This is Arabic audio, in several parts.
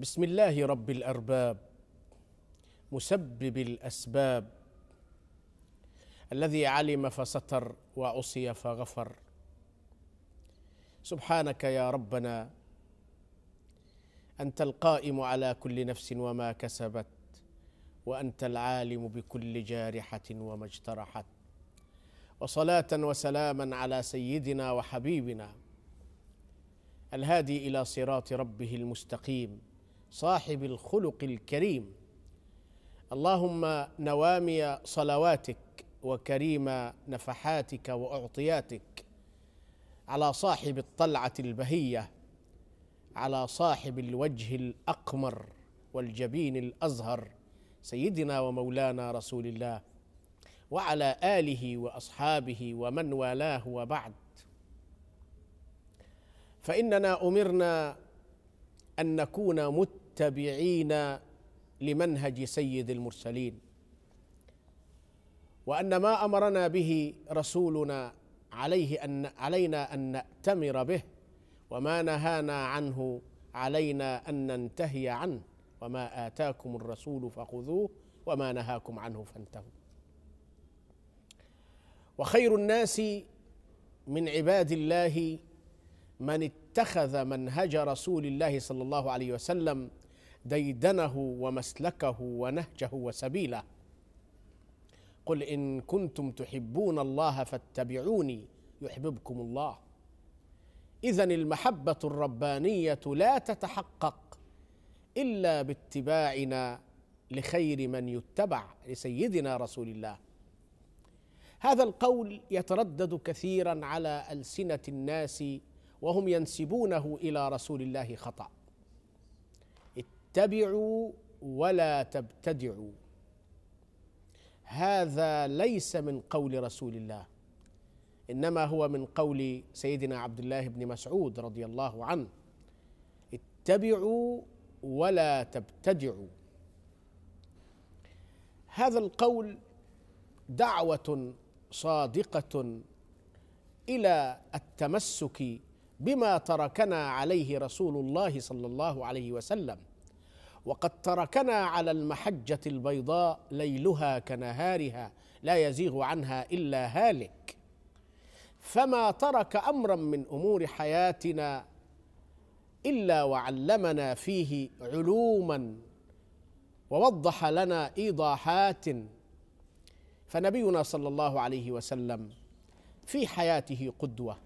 بسم الله رب الارباب مسبب الاسباب الذي علم فستر وعصي فغفر سبحانك يا ربنا انت القائم على كل نفس وما كسبت وانت العالم بكل جارحه وما اجترحت وصلاه وسلاما على سيدنا وحبيبنا الهادي الى صراط ربه المستقيم صاحب الخلق الكريم اللهم نوامي صلواتك وكريم نفحاتك واعطياتك على صاحب الطلعه البهيه على صاحب الوجه الاقمر والجبين الازهر سيدنا ومولانا رسول الله وعلى اله واصحابه ومن والاه وبعد فاننا امرنا ان نكون مت المتبعين لمنهج سيد المرسلين وان ما امرنا به رسولنا عليه ان علينا ان ناتمر به وما نهانا عنه علينا ان ننتهي عنه وما اتاكم الرسول فخذوه وما نهاكم عنه فانتهوا وخير الناس من عباد الله من اتخذ منهج رسول الله صلى الله عليه وسلم ديدنه ومسلكه ونهجه وسبيله قل ان كنتم تحبون الله فاتبعوني يحببكم الله اذا المحبه الربانيه لا تتحقق الا باتباعنا لخير من يتبع لسيدنا رسول الله هذا القول يتردد كثيرا على السنه الناس وهم ينسبونه الى رسول الله خطأ اتبعوا ولا تبتدعوا هذا ليس من قول رسول الله انما هو من قول سيدنا عبد الله بن مسعود رضي الله عنه اتبعوا ولا تبتدعوا هذا القول دعوه صادقه الى التمسك بما تركنا عليه رسول الله صلى الله عليه وسلم وقد تركنا على المحجة البيضاء ليلها كنهارها لا يزيغ عنها إلا هالك فما ترك أمرا من أمور حياتنا إلا وعلمنا فيه علوما ووضح لنا إيضاحات فنبينا صلى الله عليه وسلم في حياته قدوة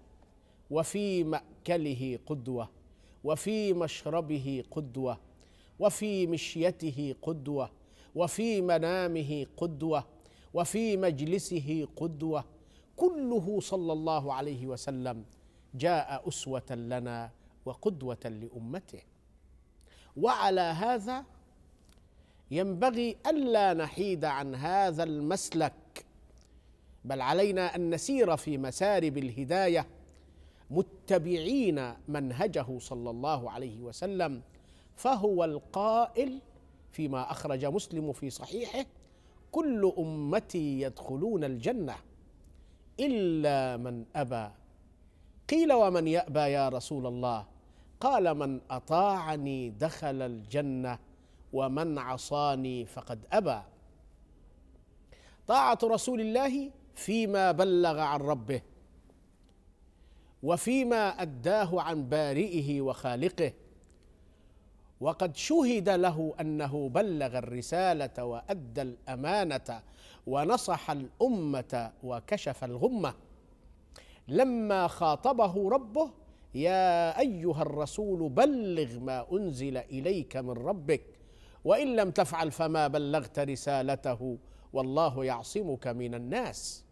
وفي مأكله قدوة وفي مشربه قدوة وفي مشيته قدوه وفي منامه قدوه وفي مجلسه قدوه كله صلى الله عليه وسلم جاء اسوه لنا وقدوه لامته وعلى هذا ينبغي الا نحيد عن هذا المسلك بل علينا ان نسير في مسارب الهدايه متبعين منهجه صلى الله عليه وسلم فهو القائل فيما اخرج مسلم في صحيحه كل امتي يدخلون الجنه الا من ابى قيل ومن يابى يا رسول الله قال من اطاعني دخل الجنه ومن عصاني فقد ابى طاعه رسول الله فيما بلغ عن ربه وفيما اداه عن بارئه وخالقه وقد شهد له انه بلغ الرساله وادى الامانه ونصح الامه وكشف الغمه لما خاطبه ربه يا ايها الرسول بلغ ما انزل اليك من ربك وان لم تفعل فما بلغت رسالته والله يعصمك من الناس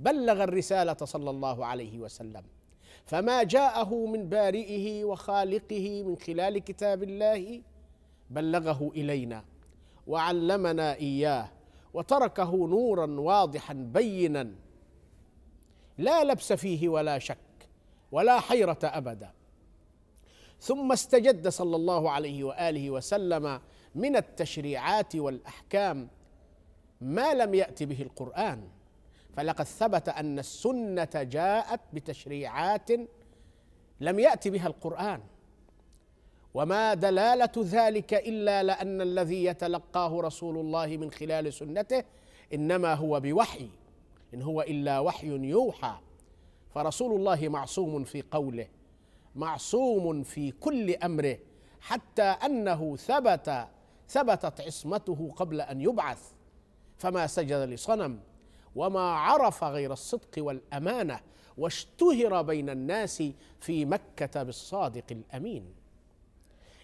بلغ الرساله صلى الله عليه وسلم فما جاءه من بارئه وخالقه من خلال كتاب الله بلغه الينا وعلمنا اياه وتركه نورا واضحا بينا لا لبس فيه ولا شك ولا حيره ابدا ثم استجد صلى الله عليه واله وسلم من التشريعات والاحكام ما لم يات به القران فلقد ثبت ان السنه جاءت بتشريعات لم يات بها القران وما دلاله ذلك الا لان الذي يتلقاه رسول الله من خلال سنته انما هو بوحي ان هو الا وحي يوحى فرسول الله معصوم في قوله معصوم في كل امره حتى انه ثبت ثبتت عصمته قبل ان يبعث فما سجد لصنم وما عرف غير الصدق والامانه واشتهر بين الناس في مكه بالصادق الامين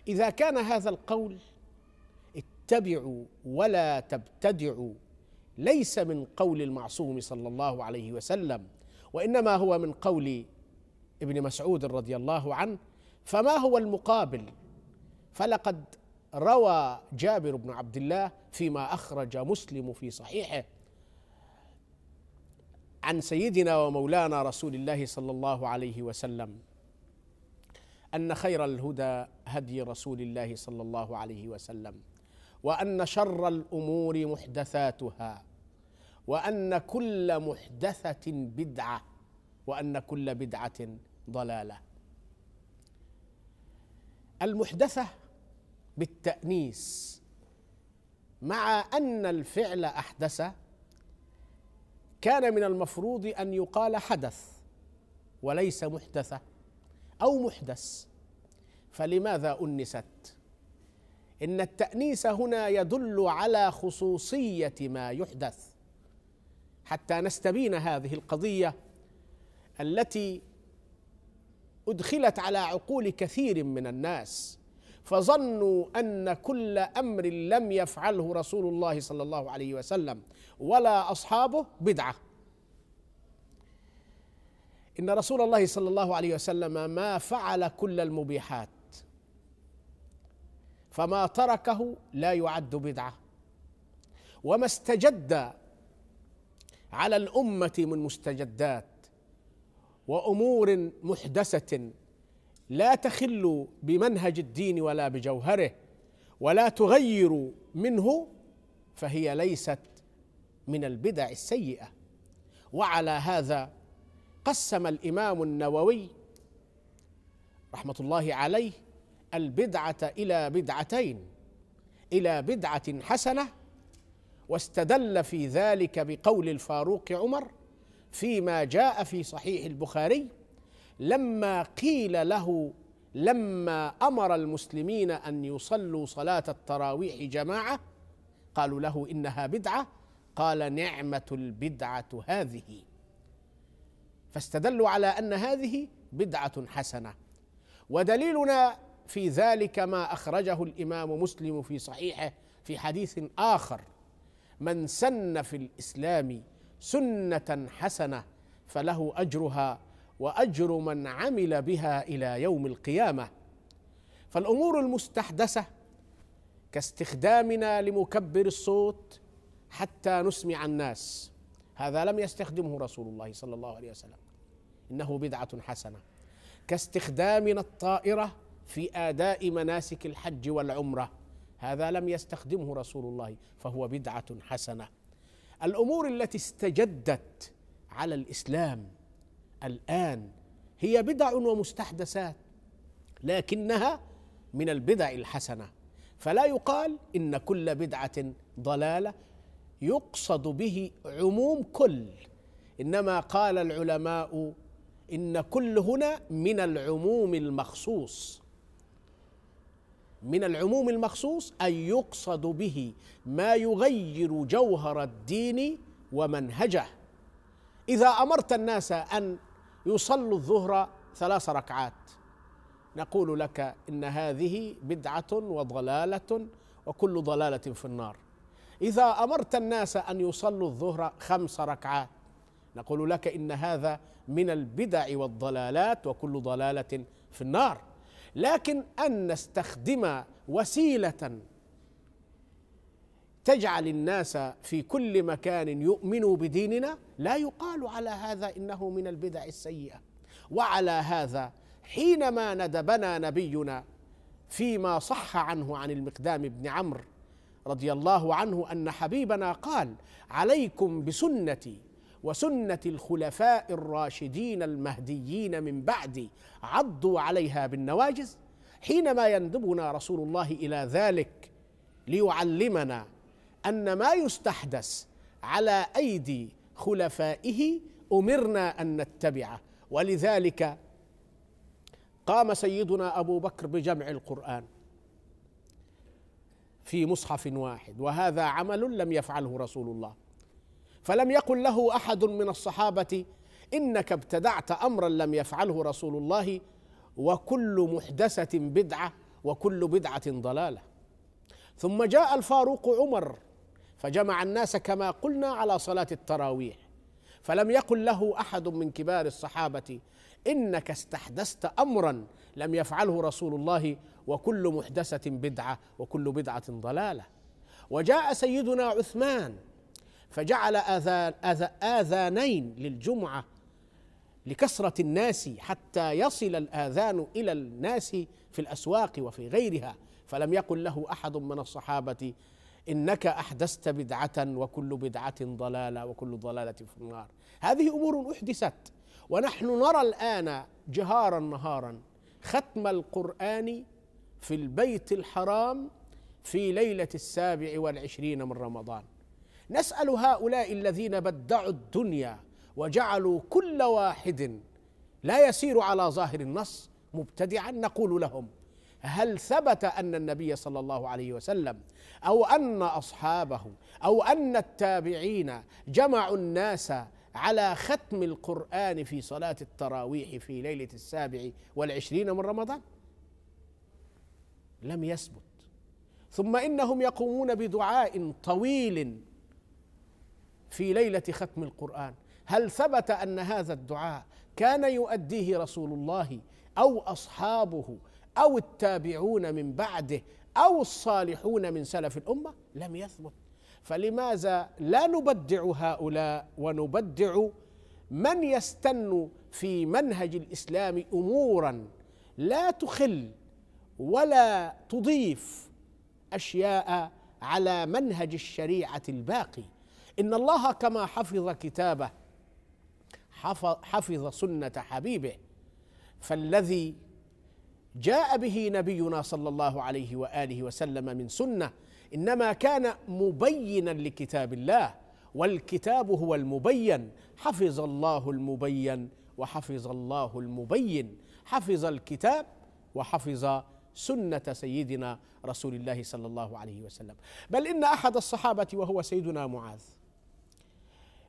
اذا كان هذا القول اتبعوا ولا تبتدعوا ليس من قول المعصوم صلى الله عليه وسلم وانما هو من قول ابن مسعود رضي الله عنه فما هو المقابل فلقد روى جابر بن عبد الله فيما اخرج مسلم في صحيحه عن سيدنا ومولانا رسول الله صلى الله عليه وسلم ان خير الهدى هدي رسول الله صلى الله عليه وسلم وان شر الامور محدثاتها وان كل محدثه بدعه وان كل بدعه ضلاله المحدثه بالتانيس مع ان الفعل احدث كان من المفروض ان يقال حدث وليس محدثه او محدث فلماذا انست ان التانيس هنا يدل على خصوصيه ما يحدث حتى نستبين هذه القضيه التي ادخلت على عقول كثير من الناس فظنوا ان كل امر لم يفعله رسول الله صلى الله عليه وسلم ولا اصحابه بدعه ان رسول الله صلى الله عليه وسلم ما فعل كل المبيحات فما تركه لا يعد بدعه وما استجد على الامه من مستجدات وامور محدثه لا تخل بمنهج الدين ولا بجوهره ولا تغير منه فهي ليست من البدع السيئه وعلى هذا قسم الامام النووي رحمه الله عليه البدعه الى بدعتين الى بدعه حسنه واستدل في ذلك بقول الفاروق عمر فيما جاء في صحيح البخاري لما قيل له لما امر المسلمين ان يصلوا صلاه التراويح جماعه قالوا له انها بدعه قال نعمه البدعه هذه فاستدلوا على ان هذه بدعه حسنه ودليلنا في ذلك ما اخرجه الامام مسلم في صحيحه في حديث اخر من سن في الاسلام سنه حسنه فله اجرها واجر من عمل بها الى يوم القيامه فالامور المستحدثه كاستخدامنا لمكبر الصوت حتى نسمع الناس هذا لم يستخدمه رسول الله صلى الله عليه وسلم انه بدعه حسنه كاستخدامنا الطائره في اداء مناسك الحج والعمره هذا لم يستخدمه رسول الله فهو بدعه حسنه الامور التي استجدت على الاسلام الآن هي بدع ومستحدثات لكنها من البدع الحسنة فلا يقال إن كل بدعة ضلالة يقصد به عموم كل إنما قال العلماء إن كل هنا من العموم المخصوص من العموم المخصوص أن يقصد به ما يغير جوهر الدين ومنهجه إذا أمرت الناس أن يصلوا الظهر ثلاث ركعات نقول لك ان هذه بدعه وضلاله وكل ضلاله في النار اذا امرت الناس ان يصلوا الظهر خمس ركعات نقول لك ان هذا من البدع والضلالات وكل ضلاله في النار لكن ان نستخدم وسيله تجعل الناس في كل مكان يؤمنوا بديننا لا يقال على هذا انه من البدع السيئه وعلى هذا حينما ندبنا نبينا فيما صح عنه عن المقدام بن عمرو رضي الله عنه ان حبيبنا قال عليكم بسنتي وسنه الخلفاء الراشدين المهديين من بعدي عضوا عليها بالنواجذ حينما يندبنا رسول الله الى ذلك ليعلمنا أن ما يستحدث على أيدي خلفائه أمرنا أن نتبعه ولذلك قام سيدنا أبو بكر بجمع القرآن في مصحف واحد وهذا عمل لم يفعله رسول الله فلم يقل له أحد من الصحابة إنك ابتدعت أمرا لم يفعله رسول الله وكل محدثة بدعة وكل بدعة ضلالة ثم جاء الفاروق عمر فجمع الناس كما قلنا على صلاة التراويح فلم يقل له أحد من كبار الصحابة إنك استحدثت أمرا لم يفعله رسول الله وكل محدثة بدعة وكل بدعة ضلالة وجاء سيدنا عثمان فجعل آذان آذانين للجمعة لكثرة الناس حتى يصل الآذان إلى الناس في الأسواق وفي غيرها فلم يقل له أحد من الصحابة إنك أحدثت بدعة وكل بدعة ضلالة وكل ضلالة في النار هذه أمور أحدثت ونحن نرى الآن جهارا نهارا ختم القرآن في البيت الحرام في ليلة السابع والعشرين من رمضان نسأل هؤلاء الذين بدعوا الدنيا وجعلوا كل واحد لا يسير على ظاهر النص مبتدعا نقول لهم هل ثبت ان النبي صلى الله عليه وسلم او ان اصحابه او ان التابعين جمعوا الناس على ختم القران في صلاه التراويح في ليله السابع والعشرين من رمضان لم يثبت ثم انهم يقومون بدعاء طويل في ليله ختم القران هل ثبت ان هذا الدعاء كان يؤديه رسول الله او اصحابه او التابعون من بعده او الصالحون من سلف الامه لم يثبت فلماذا لا نبدع هؤلاء ونبدع من يستن في منهج الاسلام امورا لا تخل ولا تضيف اشياء على منهج الشريعه الباقي ان الله كما حفظ كتابه حفظ سنه حبيبه فالذي جاء به نبينا صلى الله عليه واله وسلم من سنه انما كان مبينا لكتاب الله والكتاب هو المبين حفظ الله المبين وحفظ الله المبين حفظ الكتاب وحفظ سنه سيدنا رسول الله صلى الله عليه وسلم بل ان احد الصحابه وهو سيدنا معاذ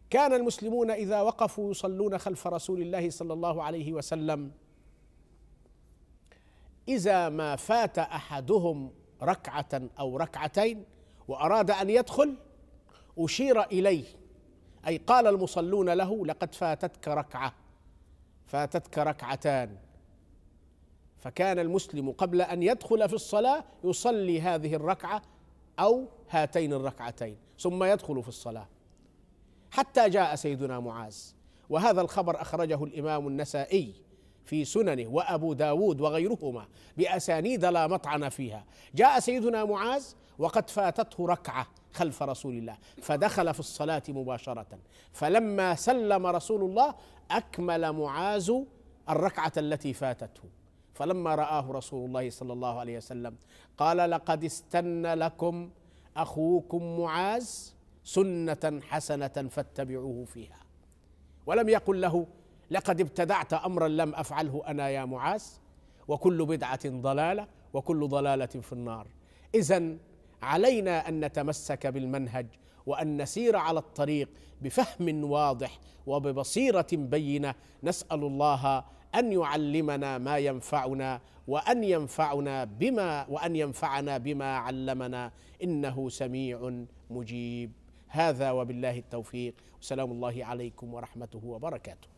كان المسلمون اذا وقفوا يصلون خلف رسول الله صلى الله عليه وسلم إذا ما فات أحدهم ركعة أو ركعتين وأراد أن يدخل أشير إليه أي قال المصلون له لقد فاتتك ركعة فاتتك ركعتان فكان المسلم قبل أن يدخل في الصلاة يصلي هذه الركعة أو هاتين الركعتين ثم يدخل في الصلاة حتى جاء سيدنا معاذ وهذا الخبر أخرجه الإمام النسائي في سننه وأبو داود وغيرهما بأسانيد لا مطعن فيها جاء سيدنا معاذ وقد فاتته ركعة خلف رسول الله فدخل في الصلاة مباشرة فلما سلم رسول الله أكمل معاذ الركعة التي فاتته فلما رآه رسول الله صلى الله عليه وسلم قال لقد استنى لكم أخوكم معاذ سنة حسنة فاتبعوه فيها ولم يقل له لقد ابتدعت امرا لم افعله انا يا معاذ وكل بدعه ضلاله وكل ضلاله في النار اذا علينا ان نتمسك بالمنهج وان نسير على الطريق بفهم واضح وببصيره بينه نسال الله ان يعلمنا ما ينفعنا وان ينفعنا بما وان ينفعنا بما علمنا انه سميع مجيب هذا وبالله التوفيق وسلام الله عليكم ورحمته وبركاته